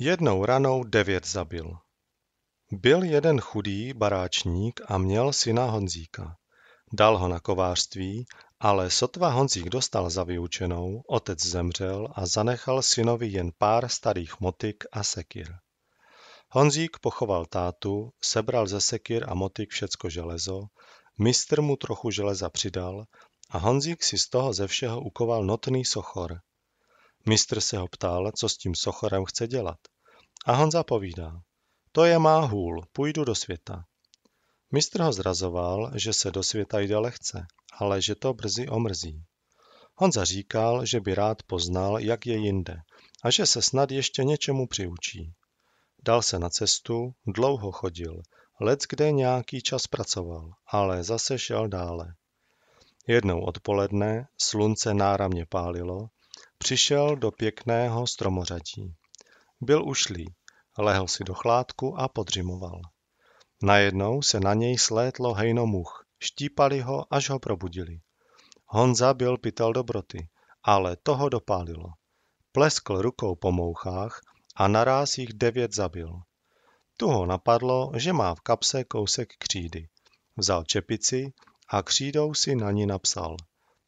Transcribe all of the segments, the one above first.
Jednou ranou devět zabil. Byl jeden chudý baráčník a měl syna Honzíka. Dal ho na kovářství, ale sotva Honzík dostal za vyučenou, otec zemřel a zanechal synovi jen pár starých motik a sekir. Honzík pochoval tátu, sebral ze sekir a motik všecko železo, mistr mu trochu železa přidal a Honzík si z toho ze všeho ukoval notný sochor, Mistr se ho ptal, co s tím sochorem chce dělat. A Honza povídá, to je má hůl, půjdu do světa. Mistr ho zrazoval, že se do světa jde lehce, ale že to brzy omrzí. Honza říkal, že by rád poznal, jak je jinde a že se snad ještě něčemu přiučí. Dal se na cestu, dlouho chodil, lec kde nějaký čas pracoval, ale zase šel dále. Jednou odpoledne slunce náramně pálilo Přišel do pěkného stromořadí. Byl ušlý, lehl si do chládku a podřimoval. Najednou se na něj slétlo hejno much, štípali ho, až ho probudili. Honza byl pytel dobroty, ale toho dopálilo. Pleskl rukou po mouchách a naráz jich devět zabil. Tu ho napadlo, že má v kapse kousek křídy. Vzal čepici a křídou si na ní napsal.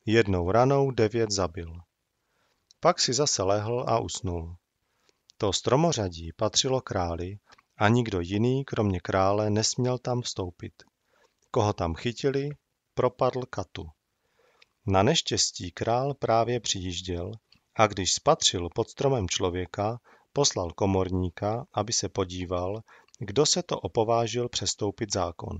Jednou ranou devět zabil. Pak si zase lehl a usnul. To stromořadí patřilo králi a nikdo jiný kromě krále nesměl tam vstoupit. Koho tam chytili, propadl katu. Na neštěstí král právě přijížděl a když spatřil pod stromem člověka, poslal komorníka, aby se podíval, kdo se to opovážil přestoupit zákon.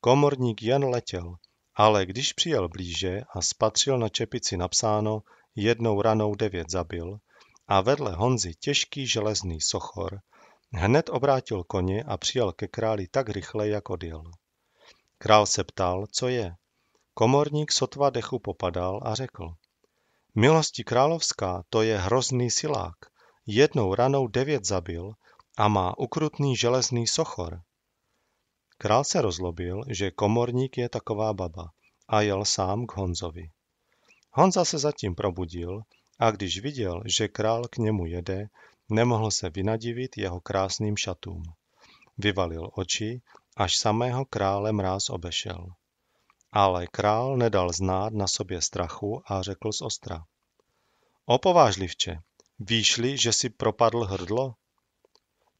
Komorník jen letěl, ale když přijel blíže a spatřil na čepici napsáno jednou ranou devět zabil a vedle Honzy těžký železný sochor, hned obrátil koně a přijel ke králi tak rychle, jak odjel. Král se ptal, co je. Komorník sotva dechu popadal a řekl. Milosti královská, to je hrozný silák. Jednou ranou devět zabil a má ukrutný železný sochor. Král se rozlobil, že komorník je taková baba a jel sám k Honzovi. Honza se zatím probudil a když viděl, že král k němu jede, nemohl se vynadivit jeho krásným šatům. Vyvalil oči, až samého krále mráz obešel. Ale král nedal znát na sobě strachu a řekl z ostra. Opovážlivče, víšli, že si propadl hrdlo?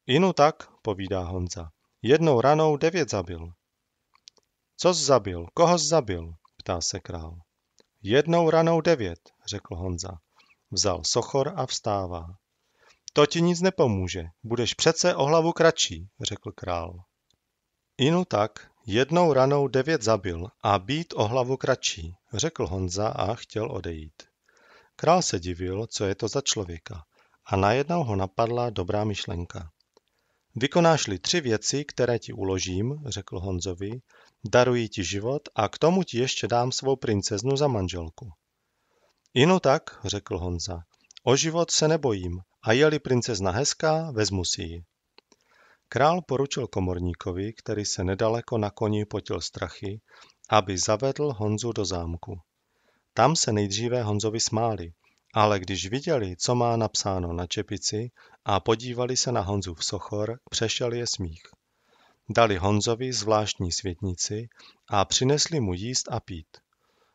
Inu tak, povídá Honza. Jednou ranou devět zabil. Což zabil? Koho zabil? ptá se král. Jednou ranou devět, řekl Honza. Vzal sochor a vstává. To ti nic nepomůže, budeš přece o hlavu kratší, řekl král. Inu tak, jednou ranou devět zabil a být o hlavu kratší, řekl Honza a chtěl odejít. Král se divil, co je to za člověka a najednou ho napadla dobrá myšlenka. Vykonáš-li tři věci, které ti uložím, řekl Honzovi, daruji ti život a k tomu ti ještě dám svou princeznu za manželku. Inu tak, řekl Honza, o život se nebojím a je-li princezna hezká, vezmu si ji. Král poručil komorníkovi, který se nedaleko na koni potil strachy, aby zavedl Honzu do zámku. Tam se nejdříve Honzovi smáli, ale když viděli, co má napsáno na čepici a podívali se na Honzu v sochor, přešel je smích. Dali Honzovi zvláštní světnici a přinesli mu jíst a pít.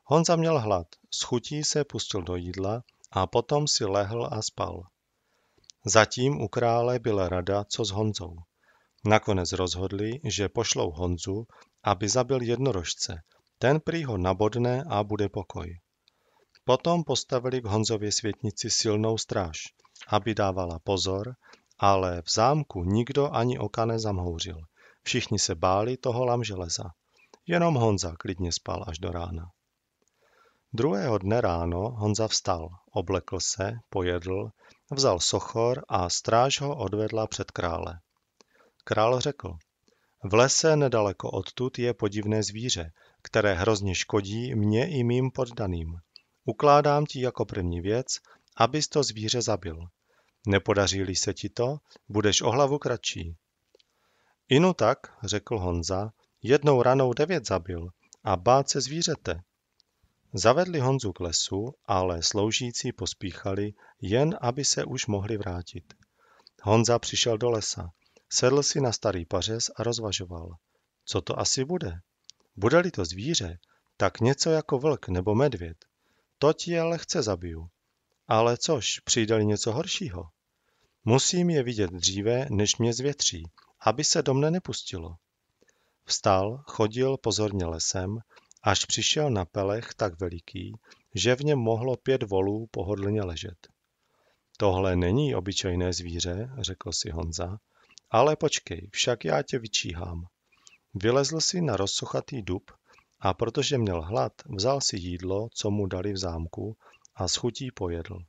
Honza měl hlad, s chutí se pustil do jídla a potom si lehl a spal. Zatím u krále byla rada, co s Honzou. Nakonec rozhodli, že pošlou Honzu, aby zabil jednorožce. Ten prý ho nabodne a bude pokoj. Potom postavili k Honzově světnici silnou stráž, aby dávala pozor, ale v zámku nikdo ani oka nezamhouřil. Všichni se báli toho lam železa. Jenom Honza klidně spal až do rána. Druhého dne ráno Honza vstal, oblekl se, pojedl, vzal sochor a stráž ho odvedla před krále. Král řekl, v lese nedaleko odtud je podivné zvíře, které hrozně škodí mně i mým poddaným. Ukládám ti jako první věc, abys to zvíře zabil. Nepodaří-li se ti to, budeš o hlavu kratší. Inu tak, řekl Honza, jednou ranou devět zabil a bát se zvířete. Zavedli Honzu k lesu, ale sloužící pospíchali, jen aby se už mohli vrátit. Honza přišel do lesa, sedl si na starý pařez a rozvažoval. Co to asi bude? Bude-li to zvíře, tak něco jako vlk nebo medvěd. To ti je lehce zabiju. Ale což, přijde něco horšího? Musím je vidět dříve, než mě zvětří, aby se do mne nepustilo. Vstal, chodil pozorně lesem, až přišel na pelech tak veliký, že v něm mohlo pět volů pohodlně ležet. Tohle není obyčejné zvíře, řekl si Honza, ale počkej, však já tě vyčíhám. Vylezl si na rozsochatý dub, a protože měl hlad, vzal si jídlo, co mu dali v zámku, a s chutí pojedl.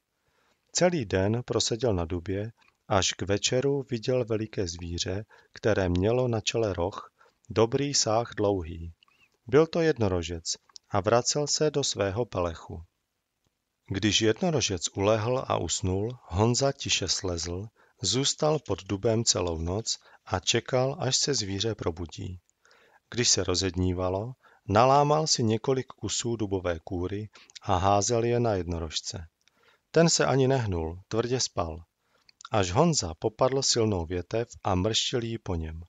Celý den proseděl na dubě, až k večeru viděl veliké zvíře, které mělo na čele roh, dobrý sáh dlouhý. Byl to jednorožec a vracel se do svého pelechu. Když jednorožec ulehl a usnul, Honza tiše slezl, zůstal pod dubem celou noc a čekal, až se zvíře probudí. Když se rozednívalo, Nalámal si několik kusů dubové kůry a házel je na jednorožce. Ten se ani nehnul, tvrdě spal. Až Honza popadl silnou větev a mrštil ji po něm.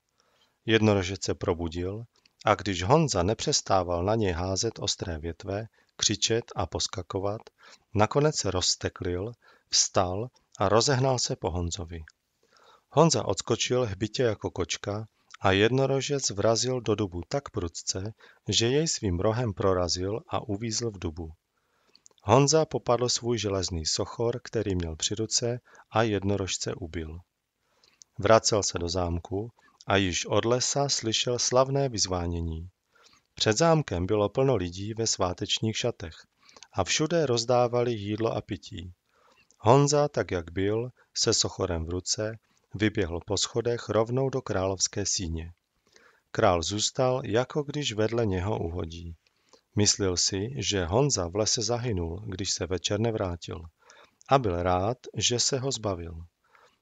Jednorožec se probudil a když Honza nepřestával na něj házet ostré větve, křičet a poskakovat, nakonec se rozteklil, vstal a rozehnal se po Honzovi. Honza odskočil hbitě jako kočka a jednorožec vrazil do dubu tak prudce, že jej svým rohem prorazil a uvízl v dubu. Honza popadl svůj železný sochor, který měl při ruce a jednorožce ubil. Vracel se do zámku a již od lesa slyšel slavné vyzvánění. Před zámkem bylo plno lidí ve svátečních šatech a všude rozdávali jídlo a pití. Honza, tak jak byl, se sochorem v ruce, Vyběhl po schodech rovnou do královské síně. Král zůstal, jako když vedle něho uhodí. Myslil si, že Honza v lese zahynul, když se večer nevrátil. A byl rád, že se ho zbavil.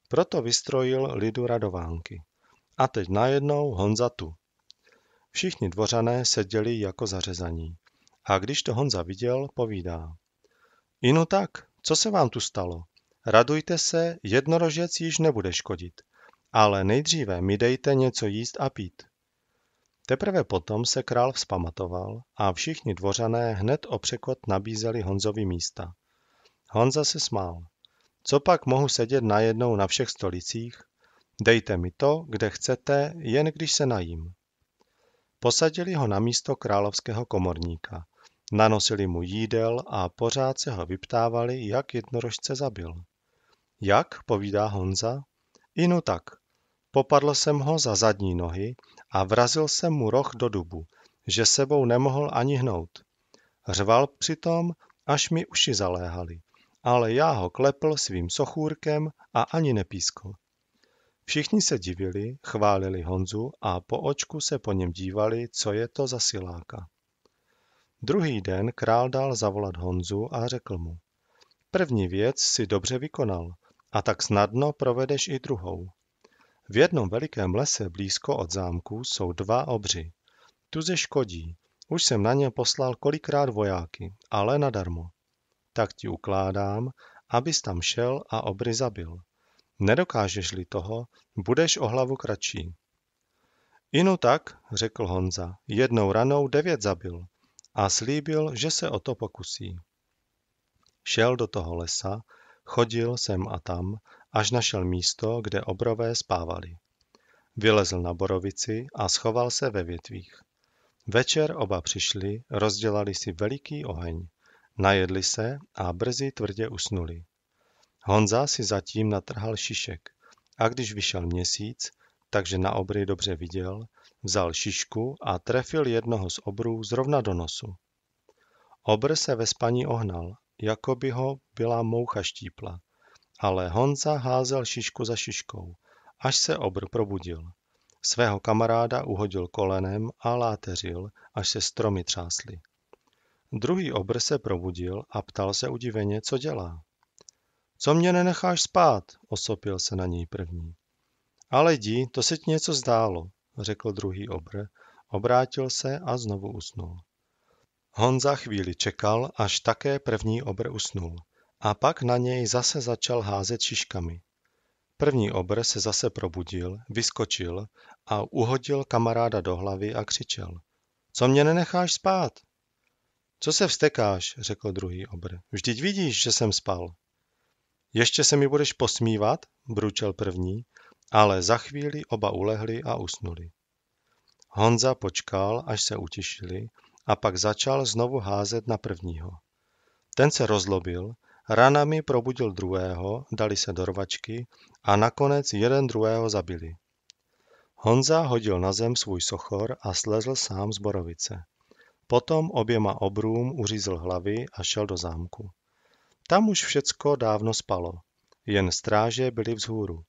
Proto vystrojil lidu radovánky. A teď najednou Honza tu. Všichni dvořané seděli jako zařezaní. A když to Honza viděl, povídá. Inu tak, co se vám tu stalo? Radujte se, jednorožec již nebude škodit, ale nejdříve mi dejte něco jíst a pít. Teprve potom se král vzpamatoval a všichni dvořané hned o překot nabízeli Honzovi místa. Honza se smál. Co pak mohu sedět najednou na všech stolicích? Dejte mi to, kde chcete, jen když se najím. Posadili ho na místo královského komorníka. Nanosili mu jídel a pořád se ho vyptávali, jak jednorožce zabil. Jak, povídá Honza? Inu no tak. Popadl jsem ho za zadní nohy a vrazil jsem mu roh do dubu, že sebou nemohl ani hnout. Řval přitom, až mi uši zaléhali, ale já ho klepl svým sochůrkem a ani nepískl. Všichni se divili, chválili Honzu a po očku se po něm dívali, co je to za siláka. Druhý den král dal zavolat Honzu a řekl mu. První věc si dobře vykonal, a tak snadno provedeš i druhou. V jednom velikém lese blízko od zámku jsou dva obři. Tu škodí. Už jsem na ně poslal kolikrát vojáky, ale nadarmo. Tak ti ukládám, abys tam šel a obry zabil. Nedokážeš-li toho, budeš o hlavu kratší. Inu tak, řekl Honza, jednou ranou devět zabil a slíbil, že se o to pokusí. Šel do toho lesa Chodil sem a tam, až našel místo, kde obrové spávali. Vylezl na borovici a schoval se ve větvích. Večer oba přišli, rozdělali si veliký oheň. Najedli se a brzy tvrdě usnuli. Honza si zatím natrhal šišek a když vyšel měsíc, takže na obry dobře viděl, vzal šišku a trefil jednoho z obrů zrovna do nosu. Obr se ve spaní ohnal jako by ho byla moucha štípla. Ale Honza házel šišku za šiškou, až se obr probudil. Svého kamaráda uhodil kolenem a láteřil, až se stromy třásly. Druhý obr se probudil a ptal se udiveně, co dělá. Co mě nenecháš spát, osopil se na něj první. Ale dí, to se ti něco zdálo, řekl druhý obr, obrátil se a znovu usnul. Honza chvíli čekal, až také první obr usnul, a pak na něj zase začal házet šiškami. První obr se zase probudil, vyskočil a uhodil kamaráda do hlavy a křičel. Co mě nenecháš spát? Co se vstekáš, řekl druhý obr. Vždyť vidíš, že jsem spal. Ještě se mi budeš posmívat, bručel první, ale za chvíli oba ulehli a usnuli. Honza počkal, až se utišili a pak začal znovu házet na prvního. Ten se rozlobil, ranami probudil druhého, dali se do rvačky a nakonec jeden druhého zabili. Honza hodil na zem svůj sochor a slezl sám z borovice. Potom oběma obrům uřízl hlavy a šel do zámku. Tam už všecko dávno spalo, jen stráže byly vzhůru.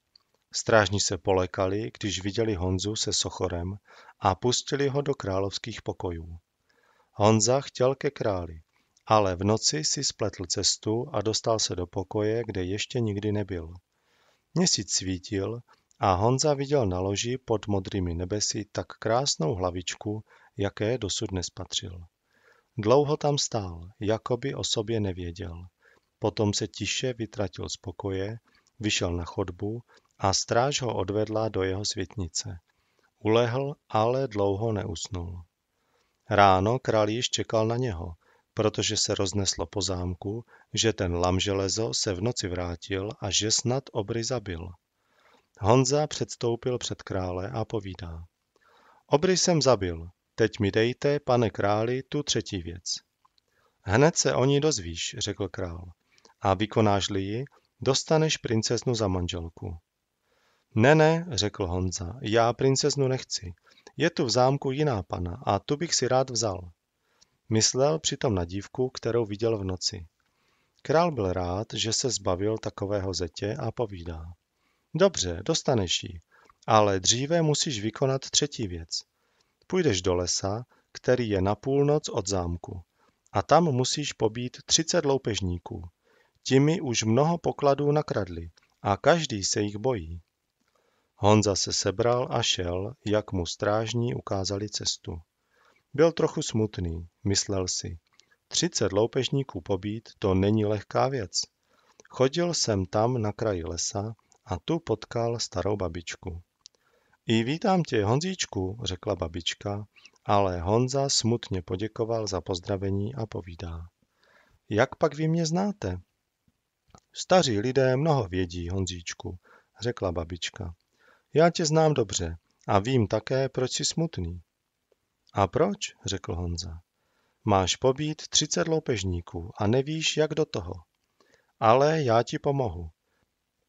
Strážní se polekali, když viděli Honzu se sochorem a pustili ho do královských pokojů. Honza chtěl ke králi, ale v noci si spletl cestu a dostal se do pokoje, kde ještě nikdy nebyl. Měsíc svítil a Honza viděl na loži pod modrými nebesy tak krásnou hlavičku, jaké dosud nespatřil. Dlouho tam stál, jako by o sobě nevěděl. Potom se tiše vytratil z pokoje, vyšel na chodbu a stráž ho odvedla do jeho světnice. Ulehl, ale dlouho neusnul. Ráno již čekal na něho, protože se rozneslo po zámku, že ten lamželezo se v noci vrátil a že snad obry zabil. Honza předstoupil před krále a povídá. Obry jsem zabil, teď mi dejte, pane králi, tu třetí věc. Hned se o ní dozvíš, řekl král, a vykonáš-li ji, dostaneš princeznu za manželku. Ne, ne, řekl Honza, já princeznu nechci, je tu v zámku jiná pana a tu bych si rád vzal. Myslel přitom na dívku, kterou viděl v noci. Král byl rád, že se zbavil takového zetě a povídá. Dobře, dostaneš ji, ale dříve musíš vykonat třetí věc. Půjdeš do lesa, který je na půlnoc od zámku, a tam musíš pobít třicet loupežníků. Ti mi už mnoho pokladů nakradli a každý se jich bojí. Honza se sebral a šel, jak mu strážní ukázali cestu. Byl trochu smutný, myslel si. Třicet loupežníků pobít, to není lehká věc. Chodil jsem tam na kraji lesa a tu potkal starou babičku. I vítám tě, Honzíčku, řekla babička, ale Honza smutně poděkoval za pozdravení a povídá. Jak pak vy mě znáte? Staří lidé mnoho vědí, Honzíčku, řekla babička. Já tě znám dobře a vím také, proč jsi smutný. A proč? řekl Honza. Máš pobít třicet loupežníků a nevíš, jak do toho. Ale já ti pomohu.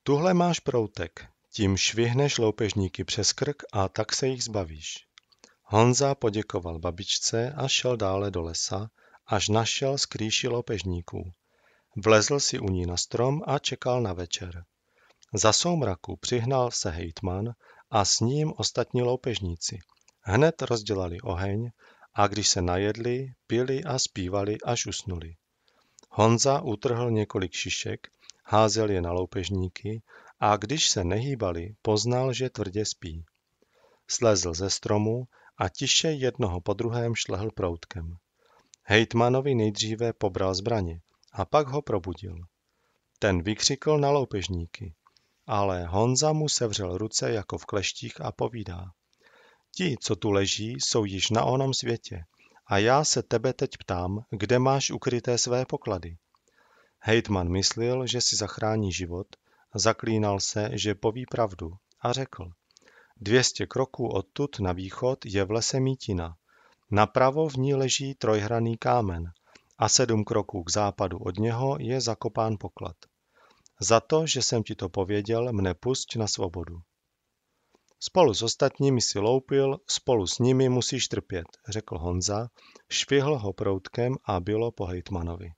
Tuhle máš proutek, tím švihneš loupežníky přes krk a tak se jich zbavíš. Honza poděkoval babičce a šel dále do lesa, až našel skrýši loupežníků. Vlezl si u ní na strom a čekal na večer. Za soumraku přihnal se hejtman a s ním ostatní loupežníci. Hned rozdělali oheň a když se najedli, pili a zpívali, až usnuli. Honza utrhl několik šišek, házel je na loupežníky a když se nehýbali, poznal, že tvrdě spí. Slezl ze stromu a tiše jednoho po druhém šlehl proutkem. Hejtmanovi nejdříve pobral zbraně a pak ho probudil. Ten vykřikl na loupežníky. Ale Honza mu sevřel ruce jako v kleštích a povídá. Ti, co tu leží, jsou již na onom světě. A já se tebe teď ptám, kde máš ukryté své poklady. Hejtman myslel, že si zachrání život, zaklínal se, že poví pravdu a řekl. „Dvěstě kroků odtud na východ je v lese Mítina. Napravo v ní leží trojhraný kámen a sedm kroků k západu od něho je zakopán poklad. Za to, že jsem ti to pověděl, mne pusť na svobodu. Spolu s ostatními si loupil, spolu s nimi musíš trpět, řekl Honza, švihl ho proutkem a bylo po hejtmanovi.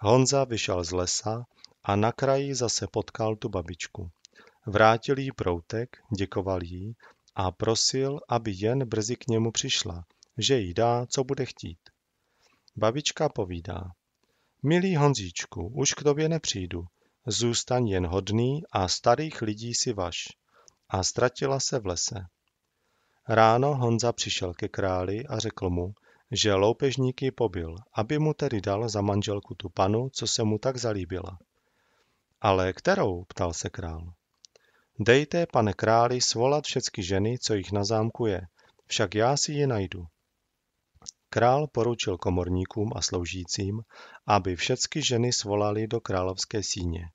Honza vyšel z lesa a na kraji zase potkal tu babičku. Vrátil jí proutek, děkoval jí a prosil, aby jen brzy k němu přišla, že jí dá, co bude chtít. Babička povídá. Milý Honzíčku, už k tobě nepřijdu, Zůstaň jen hodný a starých lidí si vaš. A ztratila se v lese. Ráno Honza přišel ke králi a řekl mu, že loupežníky pobil, aby mu tedy dal za manželku tu panu, co se mu tak zalíbila. Ale kterou? ptal se král. Dejte, pane králi, svolat všecky ženy, co jich na zámku je, však já si ji najdu. Král poručil komorníkům a sloužícím, aby všecky ženy svolali do královské síně.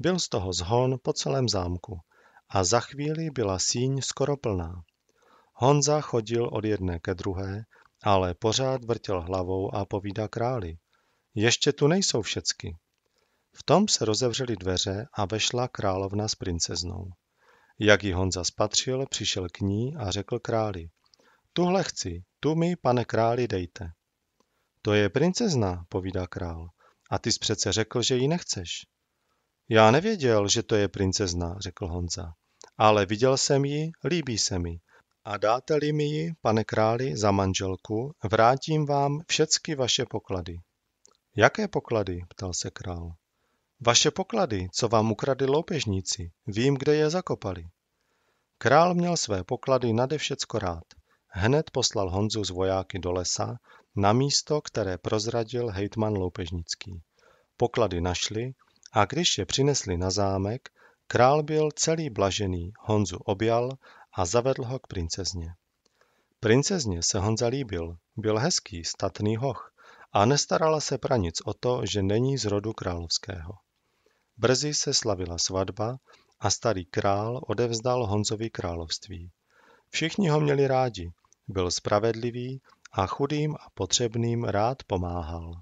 Byl z toho zhon po celém zámku a za chvíli byla síň skoro plná. Honza chodil od jedné ke druhé, ale pořád vrtěl hlavou a povídá králi. Ještě tu nejsou všecky. V tom se rozevřely dveře a vešla královna s princeznou. Jak ji Honza spatřil, přišel k ní a řekl králi. Tuhle chci, tu mi, pane králi, dejte. To je princezna, povídá král. A ty jsi přece řekl, že ji nechceš. Já nevěděl, že to je princezna, řekl Honza, ale viděl jsem ji, líbí se mi. A dáte-li mi ji, pane králi, za manželku, vrátím vám všecky vaše poklady. Jaké poklady? ptal se král. Vaše poklady, co vám ukradli loupežníci, vím, kde je zakopali. Král měl své poklady nade všecko rád. Hned poslal Honzu z vojáky do lesa, na místo, které prozradil hejtman loupežnický. Poklady našli a když je přinesli na zámek, král byl celý blažený, Honzu objal a zavedl ho k princezně. Princezně se Honza líbil, byl hezký, statný hoch a nestarala se pranic o to, že není z rodu královského. Brzy se slavila svatba a starý král odevzdal Honzovi království. Všichni ho měli rádi, byl spravedlivý a chudým a potřebným rád pomáhal.